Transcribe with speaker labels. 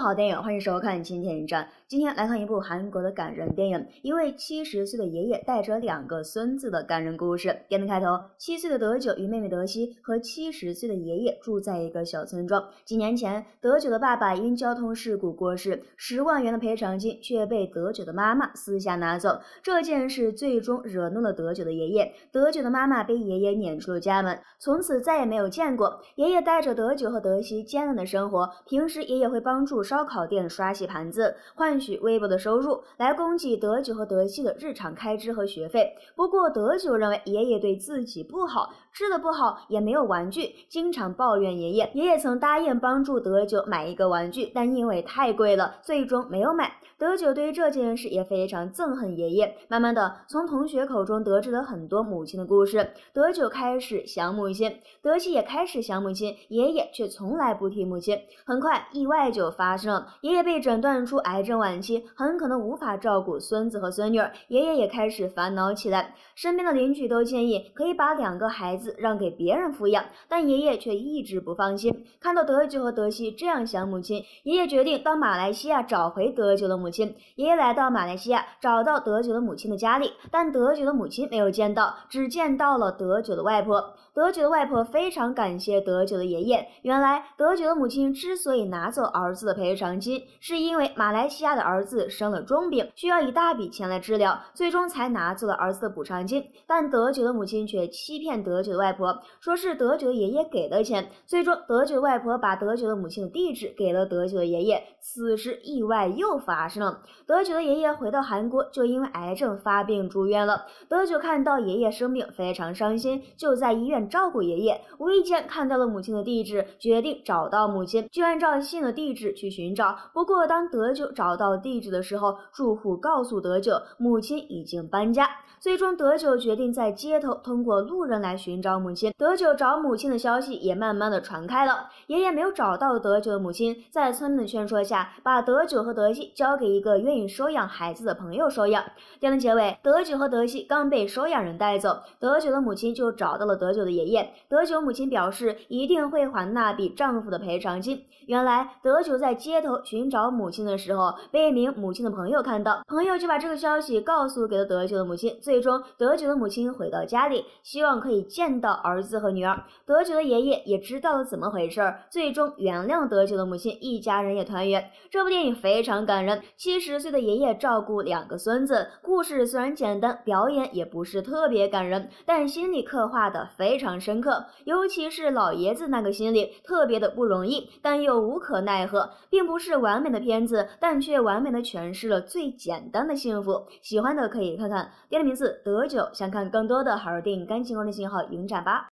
Speaker 1: 好电影，欢迎收看《今天一战》。今天来看一部韩国的感人电影，一位七十岁的爷爷带着两个孙子的感人故事。电影开头，七岁的德九与妹妹德熙和七十岁的爷爷住在一个小村庄。几年前，德九的爸爸因交通事故过世，十万元的赔偿金却被德九的妈妈私下拿走。这件事最终惹怒了德九的爷爷，德九的妈妈被爷爷撵出了家门，从此再也没有见过。爷爷带着德九和德熙艰难的生活，平时爷爷会帮助。烧烤店刷洗盘子，换取微薄的收入来供给德九和德七的日常开支和学费。不过德九认为爷爷对自己不好，吃的不好，也没有玩具，经常抱怨爷爷。爷爷曾答应帮助德九买一个玩具，但因为太贵了，最终没有买。德九对于这件事也非常憎恨爷爷。慢慢的，从同学口中得知了很多母亲的故事，德九开始想母亲，德熙也开始想母亲，爷爷却从来不提母亲。很快，意外就发。发生爷爷被诊断出癌症晚期，很可能无法照顾孙子和孙女，爷爷也开始烦恼起来。身边的邻居都建议可以把两个孩子让给别人抚养，但爷爷却一直不放心。看到德九和德西这样想母亲，爷爷决定到马来西亚找回德九的母亲。爷爷来到马来西亚，找到德九的母亲的家里，但德九的母亲没有见到，只见到了德九的外婆。德九的外婆非常感谢德九的爷爷。原来德九的母亲之所以拿走儿子的陪。赔偿金是因为马来西亚的儿子生了重病，需要一大笔钱来治疗，最终才拿走了儿子的补偿金。但德久的母亲却欺骗德久的外婆，说是德久的爷爷给的钱。最终，德久的外婆把德久的母亲的地址给了德久的爷爷。此时，意外又发生了。德久的爷爷回到韩国，就因为癌症发病住院了。德久看到爷爷生病，非常伤心，就在医院照顾爷爷。无意间看到了母亲的地址，决定找到母亲，就按照新的地址去。寻找。不过，当德九找到地址的时候，住户告诉德九，母亲已经搬家。最终，德九决定在街头通过路人来寻找母亲。德九找母亲的消息也慢慢的传开了。爷爷没有找到德九的母亲，在村民的劝说下，把德九和德西交给一个愿意收养孩子的朋友收养。电影结尾，德九和德西刚被收养人带走，德九的母亲就找到了德九的爷爷。德九母亲表示一定会还那笔丈夫的赔偿金。原来，德九在。街头寻找母亲的时候，被一名母亲的朋友看到，朋友就把这个消息告诉给了德久的母亲。最终，德久的母亲回到家里，希望可以见到儿子和女儿。德久的爷爷也知道了怎么回事，儿，最终原谅德久的母亲，一家人也团圆。这部电影非常感人。七十岁的爷爷照顾两个孙子，故事虽然简单，表演也不是特别感人，但心里刻画的非常深刻，尤其是老爷子那个心里特别的不容易，但又无可奈何。并不是完美的片子，但却完美的诠释了最简单的幸福。喜欢的可以看看。电影名字《德九》，想看更多的，好电影赶紧关的信号，影展吧。